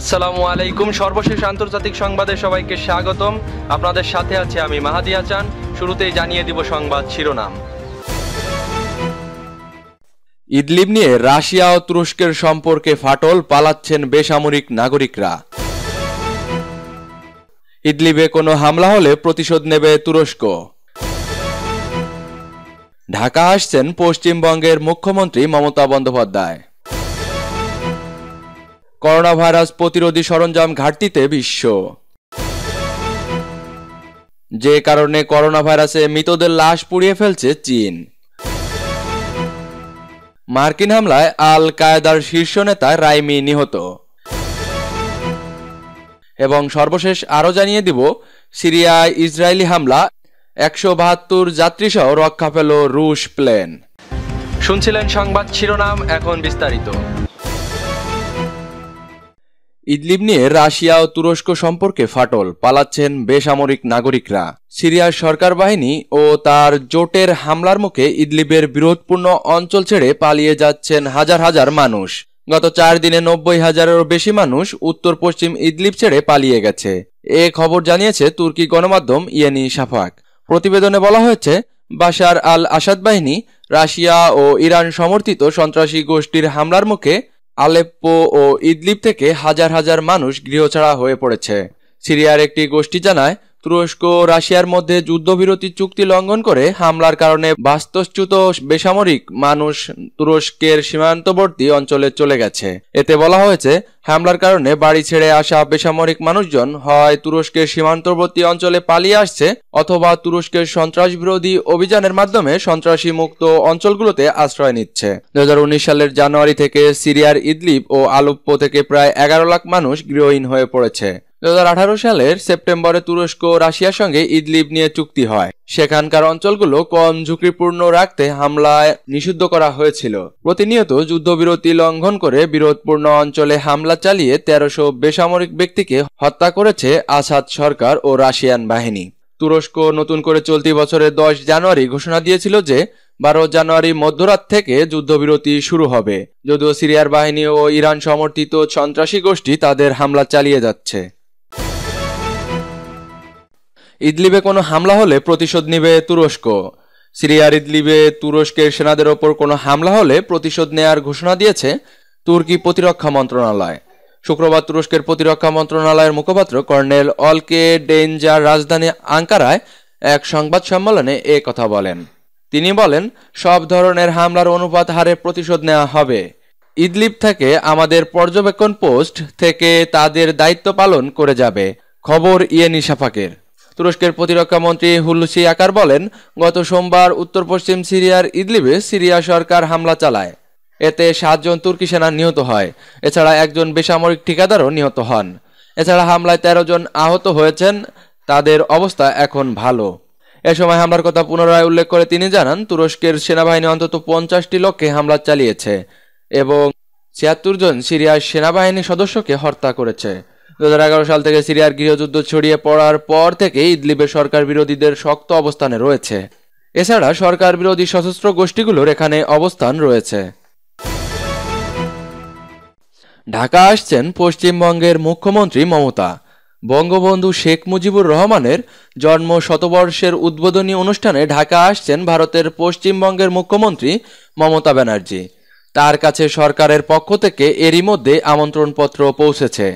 আসসালামু আলাইকুম সর্বশেষ আন্তর্জাতিক সংবাদে সবাইকে স্বাগতম আপনাদের সাথে আছে আমি মাহাদিয়া চান শুরুতেই জানিয়ে দিব সংবাদ শিরোনাম ইদলিব নিয়ে রাশিয়া ও তুরস্কের সম্পর্কে ফাটল পালাচ্ছেন বেসামরিক নাগরিকরা ইদলিবে কোনো হামলা হলে প্রতিশোধ নেবে তুরস্ক ঢাকা আসছেন পশ্চিমবঙ্গের মুখ্যমন্ত্রী মমতা বন্দ্যোপাধ্যায় করোনা ভাইরাস প্রতিরোধী সরঞ্জাম ঘাটতিতে বিশ্ব যে কারণে করোনা ভাইরাসে মৃতদের লাশ পুড়িয়ে ফেলছে চীন মার্কিন হামলায় আল কায়দার শীর্ষ নেতা রাইমি নিহত এবং সর্বশেষ আরও জানিয়ে দিব সিরিয়ায় ইসরায়েলি হামলা একশো বাহাত্তর যাত্রীসহ রক্ষা পেল রুশ প্লেন শুনছিলেন সংবাদ শিরোনাম এখন বিস্তারিত ইদলিব নিয়ে রাশিয়া ও তুরস্ক সম্পর্কে ফাটল পালাচ্ছেন বেসামরিক নাগরিকরা সিরিয়ার সরকার বাহিনী ও তার জোটের হামলার মুখে ইদলিবের বিরোধপূর্ণ অঞ্চল ছেড়ে পালিয়ে যাচ্ছেন হাজার হাজার মানুষ গত চার দিনে নব্বই হাজারেরও বেশি মানুষ উত্তর পশ্চিম ইদলিব ছেড়ে পালিয়ে গেছে এ খবর জানিয়েছে তুর্কি গণমাধ্যম ইয়েনি সাফাক প্রতিবেদনে বলা হয়েছে বাশার আল আসাদ বাহিনী রাশিয়া ও ইরান সমর্থিত সন্ত্রাসী গোষ্ঠীর হামলার মুখে আলেপ্পো ও ইদলিপ থেকে হাজার হাজার মানুষ গৃহছাড়া হয়ে পড়েছে সিরিয়ার একটি গোষ্ঠী জানায় তুরস্ক ও রাশিয়ার মধ্যে যুদ্ধবিরতি চুক্তি লঙ্ঘন করে হামলার কারণে বাস্তুচ্যুত বেসামরিক মানুষ তুরস্কের সীমান্তবর্তী অঞ্চলে চলে গেছে এতে বলা হয়েছে হামলার কারণে বাড়ি ছেড়ে আসা বেসামরিক মানুষজন হয় তুরস্কের সীমান্তবর্তী অঞ্চলে পালিয়ে আসছে অথবা তুরস্কের সন্ত্রাস বিরোধী অভিযানের মাধ্যমে সন্ত্রাসী মুক্ত অঞ্চলগুলোতে আশ্রয় নিচ্ছে দু সালের জানুয়ারি থেকে সিরিয়ার ইদলিপ ও আলুপ্পো থেকে প্রায় এগারো লাখ মানুষ গৃহহীন হয়ে পড়েছে দু সালের সেপ্টেম্বরে তুরস্ক ও রাশিয়ার সঙ্গে ইদলিব নিয়ে চুক্তি হয় সেখানকার অঞ্চলগুলো কম ঝুঁকিপূর্ণ রাখতে হামলায় নিষিদ্ধ করা হয়েছিল প্রতিনিয়ত যুদ্ধবিরতি লঙ্ঘন করে বিরোধপূর্ণ অঞ্চলে হামলা চালিয়ে তেরোশো বেসামরিক ব্যক্তিকে হত্যা করেছে আসাদ সরকার ও রাশিয়ান বাহিনী তুরস্ক নতুন করে চলতি বছরের দশ জানুয়ারি ঘোষণা দিয়েছিল যে বারো জানুয়ারি মধ্যরাত থেকে যুদ্ধবিরতি শুরু হবে যদিও সিরিয়ার বাহিনী ও ইরান সমর্থিত সন্ত্রাসী গোষ্ঠী তাদের হামলা চালিয়ে যাচ্ছে ইদলিবে কোনো হামলা হলে প্রতিশোধ নিবে তুরস্ক সিরিয়ার ইদলিবে তুরস্কের সেনাদের ওপর কোনো হামলা হলে প্রতিশোধ নেয়ার ঘোষণা দিয়েছে তুর্কি প্রতিরক্ষা মন্ত্রণালয় শুক্রবার তুরস্কের প্রতিরক্ষা মন্ত্রণালয়ের মুখপাত্র কর্নেল অলকে ডেঞ্জার রাজধানী আঙ্কারায় এক সংবাদ সম্মেলনে এ কথা বলেন তিনি বলেন সব ধরনের হামলার অনুপাত হারে প্রতিশোধ নেওয়া হবে ইদলিব থেকে আমাদের পর্যবেক্ষণ পোস্ট থেকে তাদের দায়িত্ব পালন করে যাবে খবর ইয়েনি নিশাফাকের তুরস্কের প্রতিরক্ষামন্ত্রী হুলুসি আকার বলেন গত সোমবার উত্তর পশ্চিম সিরিয়ার ইদলিবে সিরিয়া সরকার হামলা চালায় এতে সাতজন তুর্কি সেনা নিহত হয় এছাড়া একজন বেসামরিক ঠিকাদারও নিহত হন এছাড়া হামলায় ১৩ জন আহত হয়েছেন তাদের অবস্থা এখন ভালো এ সময় হামলার কথা পুনরায় উল্লেখ করে তিনি জানান তুরস্কের সেনাবাহিনী অন্তত পঞ্চাশটি লক্ষ্যে হামলা চালিয়েছে এবং ছিয়াত্তর জন সিরিয়ার সেনাবাহিনী সদস্যকে হত্যা করেছে দু সাল থেকে সিরিয়ার গৃহযুদ্ধ ছড়িয়ে পড়ার পর থেকেই ইদলিবের সরকার বিরোধীদের শক্ত অবস্থানে রয়েছে এছাড়া সরকার বিরোধী সশস্ত্র গোষ্ঠীগুলোর এখানে অবস্থান রয়েছে ঢাকা আসছেন পশ্চিমবঙ্গের মুখ্যমন্ত্রী মমতা বঙ্গবন্ধু শেখ মুজিবুর রহমানের জন্ম শতবর্ষের উদ্বোধনী অনুষ্ঠানে ঢাকা আসছেন ভারতের পশ্চিমবঙ্গের মুখ্যমন্ত্রী মমতা ব্যানার্জি তার কাছে সরকারের পক্ষ থেকে এরই মধ্যে আমন্ত্রণপত্র পৌঁছেছে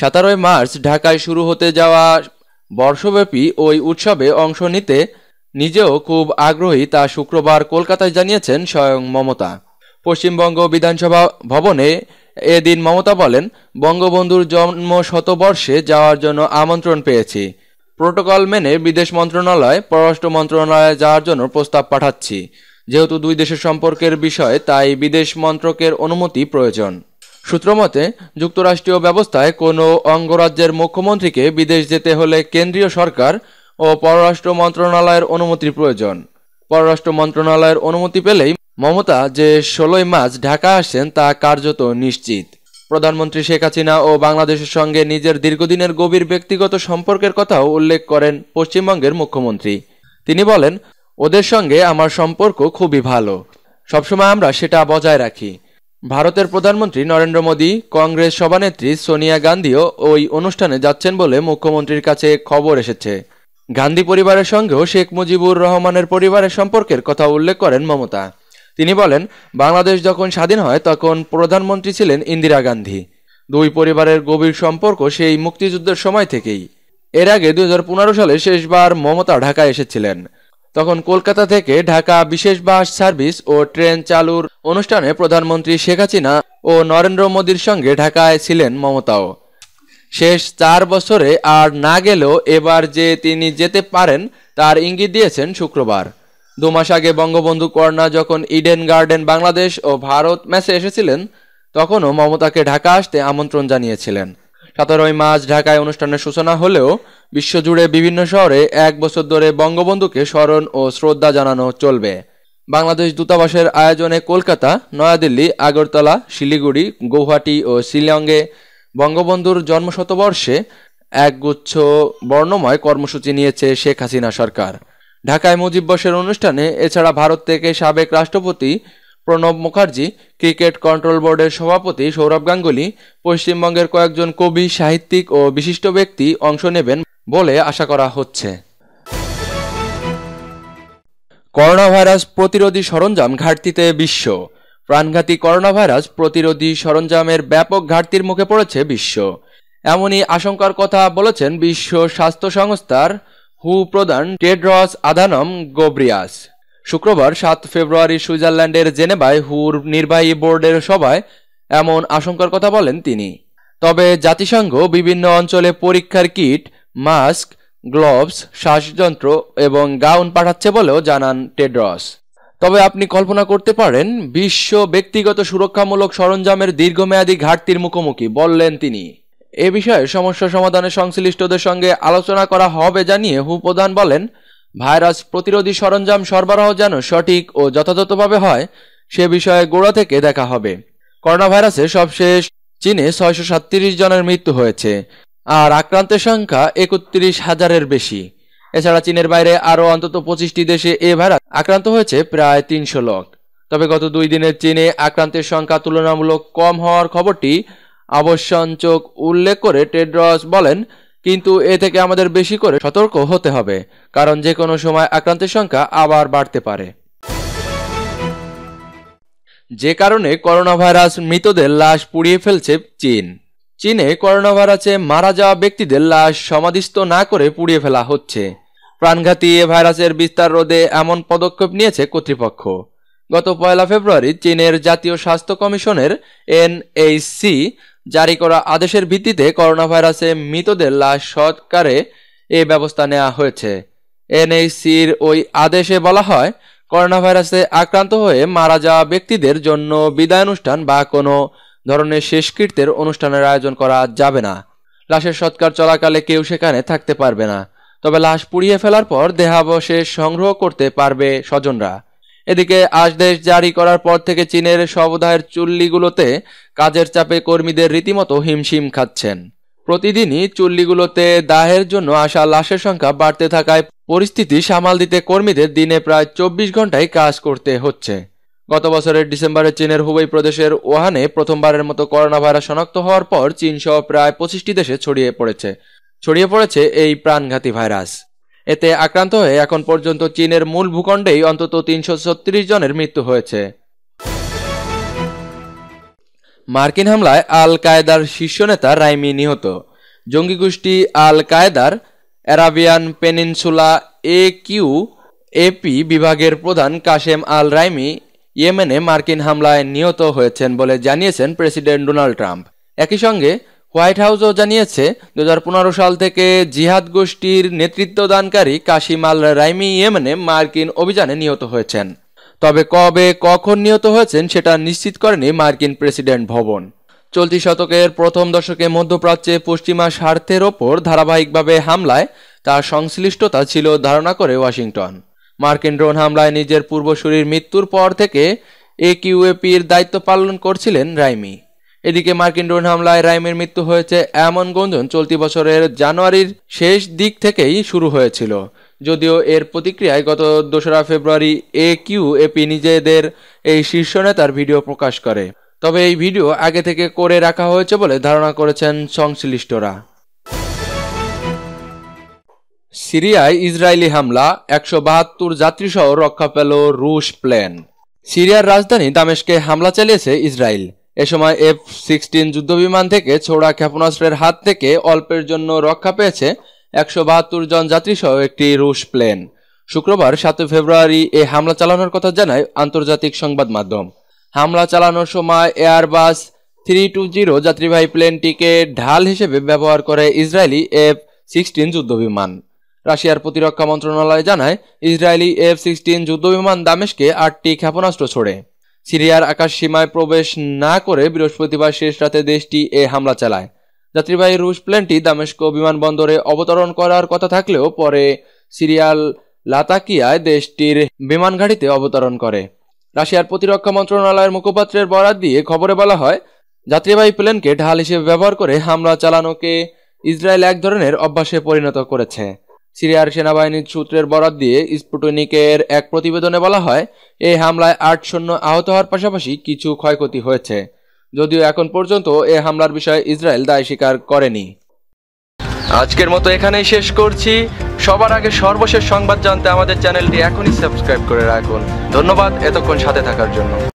সতেরোই মার্চ ঢাকায় শুরু হতে যাওয়া বর্ষব্যাপী ওই উৎসবে অংশ নিতে নিজেও খুব আগ্রহী তা শুক্রবার কলকাতায় জানিয়েছেন স্বয়ং মমতা পশ্চিমবঙ্গ বিধানসভা ভবনে এদিন মমতা বলেন বঙ্গবন্ধুর জন্ম শতবর্ষে যাওয়ার জন্য আমন্ত্রণ পেয়েছি প্রোটোকল মেনে বিদেশ মন্ত্রণালয় পররাষ্ট্র মন্ত্রণালয়ে যাওয়ার জন্য প্রস্তাব পাঠাচ্ছি যেহেতু দুই দেশের সম্পর্কের বিষয় তাই বিদেশ মন্ত্রকের অনুমতি প্রয়োজন সূত্রমতে যুক্তরাষ্ট্রীয় ব্যবস্থায় কোনো অঙ্গরাজ্যের মুখ্যমন্ত্রীকে বিদেশ যেতে হলে কেন্দ্রীয় সরকার ও পররাষ্ট্র মন্ত্রণালয়ের অনুমতির প্রয়োজন পররাষ্ট্র মন্ত্রণালয়ের অনুমতি পেলেই মমতা যে ষোলোই মার্চ ঢাকা আসছেন তা কার্যত নিশ্চিত প্রধানমন্ত্রী শেখ হাসিনা ও বাংলাদেশের সঙ্গে নিজের দীর্ঘদিনের গভীর ব্যক্তিগত সম্পর্কের কথাও উল্লেখ করেন পশ্চিমবঙ্গের মুখ্যমন্ত্রী তিনি বলেন ওদের সঙ্গে আমার সম্পর্ক খুবই ভালো সবসময় আমরা সেটা বজায় রাখি ভারতের প্রধানমন্ত্রী নরেন্দ্র মোদী কংগ্রেস সভানেত্রী সোনিয়া গান্ধীও ওই অনুষ্ঠানে যাচ্ছেন বলে মুখ্যমন্ত্রীর কাছে খবর এসেছে গান্ধী পরিবারের সঙ্গেও শেখ মুজিবুর রহমানের পরিবারের সম্পর্কের কথা উল্লেখ করেন মমতা তিনি বলেন বাংলাদেশ যখন স্বাধীন হয় তখন প্রধানমন্ত্রী ছিলেন ইন্দিরা গান্ধী দুই পরিবারের গভীর সম্পর্ক সেই মুক্তিযুদ্ধের সময় থেকেই এর আগে দুই সালে শেষবার মমতা ঢাকায় এসেছিলেন তখন কলকাতা থেকে ঢাকা বিশেষ বাস সার্ভিস ও ট্রেন চালুর অনুষ্ঠানে প্রধানমন্ত্রী শেখ হাসিনা ও নরেন্দ্র মোদীর সঙ্গে ঢাকায় ছিলেন মমতাও শেষ চার বছরে আর না গেলেও এবার যে তিনি যেতে পারেন তার ইঙ্গিত দিয়েছেন শুক্রবার দু মাস আগে বঙ্গবন্ধু কর্ণা যখন ইডেন গার্ডেন বাংলাদেশ ও ভারত ম্যাচে এসেছিলেন তখনও মমতাকে ঢাকা আসতে আমন্ত্রণ জানিয়েছিলেন সতেরোই মার্চ ঢাকায় অনুষ্ঠানের সূচনা হলেও বিশ্বজুড়ে বিভিন্ন শহরে এক বছর ধরে বঙ্গবন্ধুকে স্মরণ ও শ্রদ্ধা জানানো চলবে বাংলাদেশ দূতাবাসের আয়োজনে কলকাতা নয়াদিল্লি আগরতলা শিলিগুড়ি গৌহাটি ও শিলংয়ে বঙ্গবন্ধুর জন্মশতবর্ষে একগুচ্ছ বর্ণময় কর্মসূচি নিয়েছে শেখ হাসিনা সরকার ঢাকায় মুজিব বর্ষের অনুষ্ঠানে এছাড়া ভারত থেকে সাবেক রাষ্ট্রপতি প্রণব মুখার্জি ক্রিকেট কন্ট্রোল বোর্ডের সভাপতি সৌরভ গাঙ্গুলি পশ্চিমবঙ্গের কয়েকজন কবি সাহিত্যিক ও বিশিষ্ট ব্যক্তি অংশ নেবেন বলে আশা করা হচ্ছে করোনা ভাইরাস প্রতিরোধী সরঞ্জাম ঘাটতিতে বিশ্ব প্রাণঘাতী করোনা ভাইরাস প্রতিরোধী সরঞ্জামের ব্যাপক ঘাটতির মুখে পড়েছে বিশ্ব এমনই আশঙ্কার কথা বলেছেন বিশ্ব স্বাস্থ্য সংস্থার হু প্রধান টেড্রস আধানম গোব্রিয়াস শুক্রবার সাত ফেব্রুয়ারি সুইজারল্যান্ডের জেনেভায় হুর নির্বাহী বোর্ডের সভায় এমন আশঙ্কার কথা বলেন তিনি তবে জাতিসংঘ বিভিন্ন অঞ্চলে পরীক্ষার কিট মাস্ক গ্লোভস শ্বাসযন্ত্র এবং গাউন পাঠাচ্ছে বলেও জানান টেড্রস তবে আপনি কল্পনা করতে পারেন বিশ্ব ব্যক্তিগত সুরক্ষামূলক সরঞ্জামের দীর্ঘমেয়াদী ঘাটতির মুখোমুখি বললেন তিনি এ বিষয়ে সমস্যা সমাধানে সংশ্লিষ্টদের সঙ্গে আলোচনা করা হবে জানিয়ে হু প্রধান বলেন ভাইরাস প্রতিরোধী সরঞ্জাম সরবরাহ যেন সঠিক ও যথাযথভাবে হয় সে বিষয়ে গোড়া থেকে দেখা হবে করোনা ভাইরাসে সবশেষ চীনে ছয়শো সাতত্রিশ জনের মৃত্যু হয়েছে আর আক্রান্তের সংখ্যা একত্রিশ হাজারের বেশি এছাড়া চীনের বাইরে আরও অন্তত পঁচিশটি দেশে এ ভাইরাস আক্রান্ত হয়েছে প্রায় তিনশো লোক তবে গত দুই দিনের চীনে আক্রান্তের সংখ্যা তুলনামূলক কম হওয়ার খবরটি আবশ্যঞ্চক উল্লেখ করে টেড্রস বলেন কিন্তু এ থেকে আমাদের বেশি করে সতর্ক হতে হবে কারণ যে কোনো সময় আক্রান্তের সংখ্যা আবার বাড়তে পারে যে কারণে করোনা ভাইরাস মৃতদের লাশ পুড়িয়ে ফেলছে চীন চীনে করোনা ভাইরাসে মারা যাওয়া ব্যক্তিদের লাশ সমাধিস্থ না করে পুড়িয়ে ফেলা হচ্ছে প্রাণঘাতী এ ভাইরাসের বিস্তার রোধে এমন পদক্ষেপ নিয়েছে কর্তৃপক্ষ গত পয়লা ফেব্রুয়ারি চীনের জাতীয় স্বাস্থ্য কমিশনের এনএইসি জারি করা আদেশের ভিত্তিতে করোনা ভাইরাসে মৃতদের লাশ সৎকারে এ ব্যবস্থা নেওয়া হয়েছে এনএসির ওই আদেশে বলা হয় করোনা ভাইরাসে আক্রান্ত হয়ে মারা যাওয়া ব্যক্তিদের জন্য বিদায় অনুষ্ঠান বা কোনো ধরনের শেষকৃত্যের অনুষ্ঠানের আয়োজন করা যাবে না লাশের সৎকার চলাকালে কেউ সেখানে থাকতে পারবে না তবে লাশ পুড়িয়ে ফেলার পর দেহাবশেষ সংগ্রহ করতে পারবে স্বজনরা এদিকে আদেশ জারি করার পর থেকে চীনের সবদায়ের চুল্লিগুলোতে কাজের চাপে কর্মীদের রীতিমতো হিমশিম খাচ্ছেন প্রতিদিনই চুল্লিগুলোতে দাহের জন্য আসা লাশের সংখ্যা বাড়তে থাকায় পরিস্থিতি সামাল দিতে কর্মীদের দিনে প্রায় চব্বিশ ঘন্টায় কাজ করতে হচ্ছে গত বছরের ডিসেম্বরে চীনের হুবই প্রদেশের ওহানে প্রথমবারের মতো করোনা ভাইরাস শনাক্ত হওয়ার পর চীনসহ প্রায় পঁচিশটি দেশে ছড়িয়ে পড়েছে ছড়িয়ে পড়েছে এই প্রাণঘাতী ভাইরাস এতে আক্রান্ত হয়ে এখন পর্যন্ত চীনের মূল ভূখণ্ডেই অন্তত তিনশো জনের মৃত্যু হয়েছে মার্কিন হামলায় আল কায়দার শীর্ষ নেতা রাইমি নিহত জঙ্গি গোষ্ঠী আল কায়দার Arabian Peninsula A Q A বিভাগের প্রধান কাশেম আল রাইমি ইয়েমেনে মার্কিন হামলায় নিহত হয়েছেন বলে জানিয়েছেন প্রেসিডেন্ট ডোনাল্ড ট্রাম্প একই সঙ্গে হোয়াইট হাউসও জানিয়েছে দু সাল থেকে জিহাদ গোষ্ঠীর নেতৃত্বদানকারী কাশিম আল রাইমি ইয়েমেনে মার্কিন অভিযানে নিহত হয়েছেন তবে কবে কখন নিহত হয়েছেন সেটা নিশ্চিত করেনি মার্কিন প্রেসিডেন্ট ভবন চলতি শতকের প্রথম দশকে মধ্যপ্রাচ্যে পশ্চিমা স্বার্থের ওপর ধারাবাহিকভাবে হামলায় তার সংশ্লিষ্টতা ছিল ধারণা করে ওয়াশিংটন মার্কিন ড্রোন হামলায় নিজের পূর্বসূরির মৃত্যুর পর থেকে এ কিউএপির দায়িত্ব পালন করছিলেন রাইমি এদিকে মার্কিন ড্রোন হামলায় রাইমের মৃত্যু হয়েছে এমন গুঞ্জন চলতি বছরের জানুয়ারির শেষ দিক থেকেই শুরু হয়েছিল যদিও এর প্রতিক্রিয়ায় গত দোসরা ফেব্রুয়ারি এ কিউ এপি নিজেদের এই শীর্ষ নেতার ভিডিও প্রকাশ করে তবে এই ভিডিও আগে থেকে করে রাখা হয়েছে বলে ধারণা করেছেন সংশ্লিষ্টরা সিরিয়ায় ইসরায়েলি হামলা একশো বাহাত্তর যাত্রীসহ রক্ষা পেল রুশ প্লেন সিরিয়ার রাজধানী দামেশকে হামলা চালিয়েছে ইসরায়েল এ সময় এফ সিক্সটিন যুদ্ধবিমান থেকে ছোড়া ক্ষেপণাস্ত্রের হাত থেকে অল্পের জন্য রক্ষা পেয়েছে একশো বাহাত্তর জন যাত্রীসহ একটি রুশ প্লেন শুক্রবার সাতই ফেব্রুয়ারি এ হামলা চালানোর কথা জানায় আন্তর্জাতিক সংবাদ মাধ্যম হামলা চালানোর সময় এয়ারবাস থ্রি টু জিরো যাত্রীবাহী প্লেনটিকে ঢাল হিসেবে ব্যবহার করে ইসরায়েলি এফ সিক্সটিন যুদ্ধবিমান রাশিয়ার প্রতিরক্ষা মন্ত্রণালয় জানায় ইসরায়েলি এফ সিক্সটিন যুদ্ধবিমান দামেশকে আটটি ক্ষেপণাস্ত্র ছোড়ে সিরিয়ার আকাশ সীমায় প্রবেশ না করে বৃহস্পতিবার শেষ রাতে দেশটি এ হামলা চালায় যাত্রীবাহী রুশ প্লেনটি দামেস্ক বিমানবন্দরে অবতরণ করার কথা থাকলেও পরে সিরিয়াল লাতাকিয়ায় দেশটির বিমান ঘাঁটিতে অবতরণ করে রাশিয়ার প্রতিরক্ষা মন্ত্রণালয়ের মুখপাত্রের বরাত দিয়ে খবরে বলা হয় যাত্রীবাহী প্লেনকে ঢাল হিসেবে ব্যবহার করে হামলা চালানোকে ইসরায়েল এক ধরনের অভ্যাসে পরিণত করেছে সিরিয়ার সেনাবাহিনীর সূত্রের বরাত দিয়ে স্পুটনিকের এক প্রতিবেদনে বলা হয় এই হামলায় আট শূন্য আহত হওয়ার পাশাপাশি কিছু ক্ষয়ক্ষতি হয়েছে যদিও এখন পর্যন্ত এ হামলার বিষয়ে ইসরায়েল দায় স্বীকার করেনি আজকের মতো এখানেই শেষ করছি সবার আগে সর্বশেষ সংবাদ জানতে আমাদের চ্যানেলটি এখনই সাবস্ক্রাইব করে রাখুন ধন্যবাদ এতক্ষণ সাথে থাকার জন্য